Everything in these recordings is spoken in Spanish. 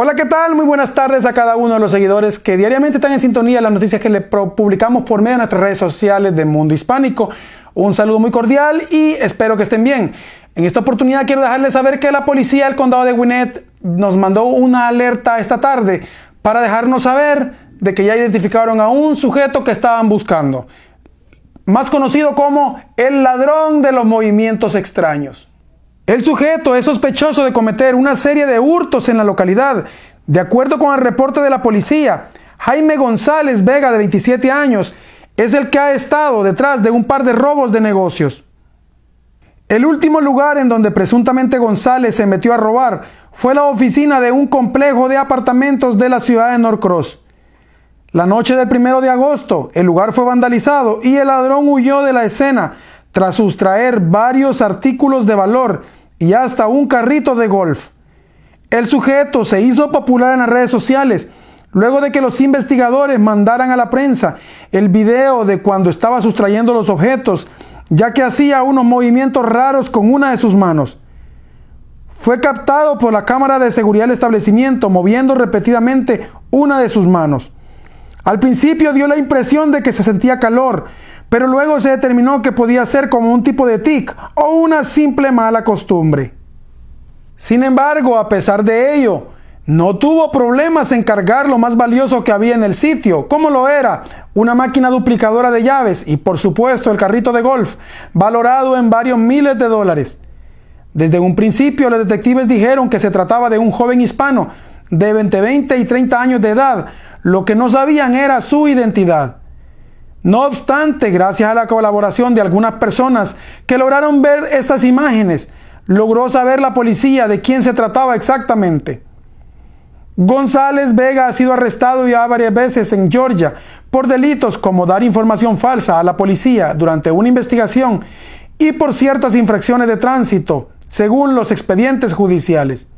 Hola, ¿qué tal? Muy buenas tardes a cada uno de los seguidores que diariamente están en sintonía de las noticias que le publicamos por medio de nuestras redes sociales de Mundo Hispánico. Un saludo muy cordial y espero que estén bien. En esta oportunidad quiero dejarles saber que la policía del condado de Gwinnett nos mandó una alerta esta tarde para dejarnos saber de que ya identificaron a un sujeto que estaban buscando, más conocido como el ladrón de los movimientos extraños. El sujeto es sospechoso de cometer una serie de hurtos en la localidad. De acuerdo con el reporte de la policía, Jaime González Vega, de 27 años, es el que ha estado detrás de un par de robos de negocios. El último lugar en donde presuntamente González se metió a robar fue la oficina de un complejo de apartamentos de la ciudad de Norcross. La noche del primero de agosto, el lugar fue vandalizado y el ladrón huyó de la escena tras sustraer varios artículos de valor y hasta un carrito de golf. El sujeto se hizo popular en las redes sociales luego de que los investigadores mandaran a la prensa el video de cuando estaba sustrayendo los objetos, ya que hacía unos movimientos raros con una de sus manos. Fue captado por la cámara de seguridad del establecimiento moviendo repetidamente una de sus manos. Al principio dio la impresión de que se sentía calor, pero luego se determinó que podía ser como un tipo de tic o una simple mala costumbre. Sin embargo, a pesar de ello, no tuvo problemas en cargar lo más valioso que había en el sitio, como lo era una máquina duplicadora de llaves y por supuesto el carrito de golf, valorado en varios miles de dólares. Desde un principio los detectives dijeron que se trataba de un joven hispano de 20, 20 y 30 años de edad, lo que no sabían era su identidad. No obstante, gracias a la colaboración de algunas personas que lograron ver estas imágenes, logró saber la policía de quién se trataba exactamente. González Vega ha sido arrestado ya varias veces en Georgia por delitos como dar información falsa a la policía durante una investigación y por ciertas infracciones de tránsito, según los expedientes judiciales.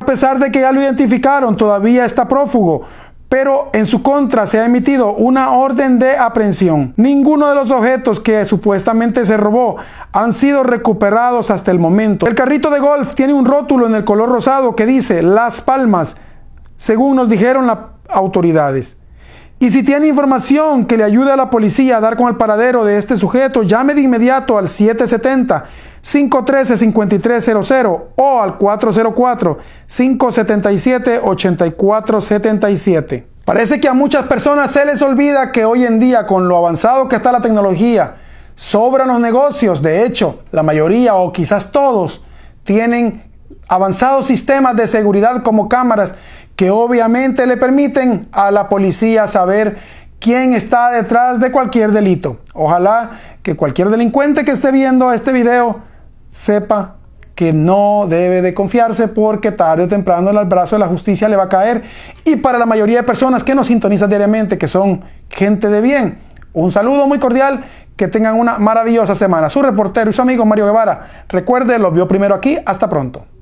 A pesar de que ya lo identificaron, todavía está prófugo, pero en su contra se ha emitido una orden de aprehensión. Ninguno de los objetos que supuestamente se robó han sido recuperados hasta el momento. El carrito de golf tiene un rótulo en el color rosado que dice Las Palmas, según nos dijeron las autoridades. Y si tiene información que le ayude a la policía a dar con el paradero de este sujeto, llame de inmediato al 770 513-5300 o al 404-577-8477. Parece que a muchas personas se les olvida que hoy en día con lo avanzado que está la tecnología, sobran los negocios. De hecho, la mayoría o quizás todos tienen avanzados sistemas de seguridad como cámaras que obviamente le permiten a la policía saber quién está detrás de cualquier delito. Ojalá que cualquier delincuente que esté viendo este video sepa que no debe de confiarse porque tarde o temprano el brazo de la justicia le va a caer. Y para la mayoría de personas que nos sintonizan diariamente, que son gente de bien, un saludo muy cordial, que tengan una maravillosa semana. Su reportero y su amigo Mario Guevara, recuerde, lo vio primero aquí, hasta pronto.